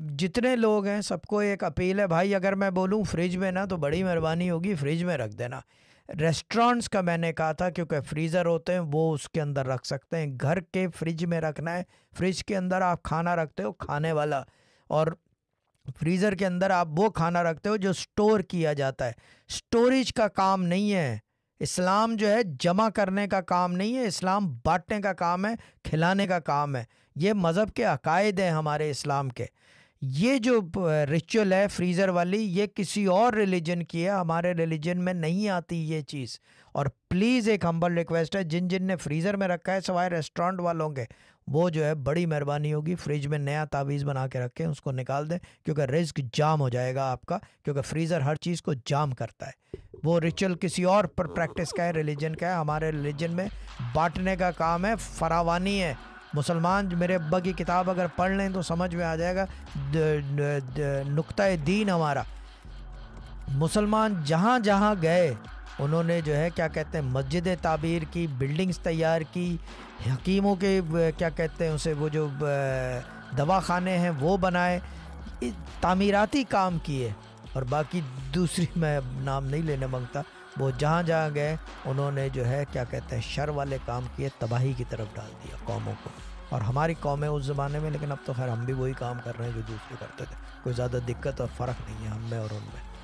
जितने लोग हैं सबको एक अपील है भाई अगर मैं बोलूँ फ्रिज में ना तो बड़ी मेहरबानी होगी फ्रिज में रख देना रेस्टोरेंट्स का मैंने कहा था क्योंकि फ्रीज़र होते हैं वो उसके अंदर रख सकते हैं घर के फ्रिज में रखना है फ्रिज के अंदर आप खाना रखते हो खाने वाला और फ्रीज़र के अंदर आप वो खाना रखते हो जो स्टोर किया जाता है स्टोरेज का काम नहीं है इस्लाम जो है जमा करने का काम नहीं है इस्लाम बांटने का काम है खिलाने का काम है ये मज़हब के अकायद हैं हमारे इस्लाम के ये जो रिचुअल है फ्रीज़र वाली ये किसी और रिलीजन की है हमारे रिलीजन में नहीं आती ये चीज़ और प्लीज़ एक हम्बल रिक्वेस्ट है जिन जिन ने फ्रीज़र में रखा है सवाए रेस्टोरेंट वालों के वो जो है बड़ी मेहरबानी होगी फ्रिज में नया तावीज़ बना के रखें उसको निकाल दें क्योंकि रिस्क जाम हो जाएगा आपका क्योंकि फ्रीज़र हर चीज़ को जाम करता है वो रिचुअल किसी और पर प्रैक्टिस का है रिलीजन का है हमारे रिलीजन में बांटने का काम है फरावानी है मुसलमान मेरे अब्बा की किताब अगर पढ़ लें तो समझ में आ जाएगा नुकता दीन हमारा मुसलमान जहाँ जहाँ गए उन्होंने जो है क्या कहते हैं मस्जिद ताबीर की बिल्डिंग्स तैयार की हकीमों के क्या कहते हैं उसे वो जो दवा खाने हैं वो बनाए तामीराती काम किए और बाकी दूसरी मैं नाम नहीं लेने मांगता वो जहाँ जहाँ गए उन्होंने जो है क्या कहते हैं शर वाले काम किए तबाही की तरफ डाल दिया कौमों को और हमारी कौमें उस ज़माने में लेकिन अब तो खैर हम भी वही काम कर रहे हैं जो दूसरे करते थे कोई ज़्यादा दिक्कत और फ़र्क नहीं है हम में और उनमें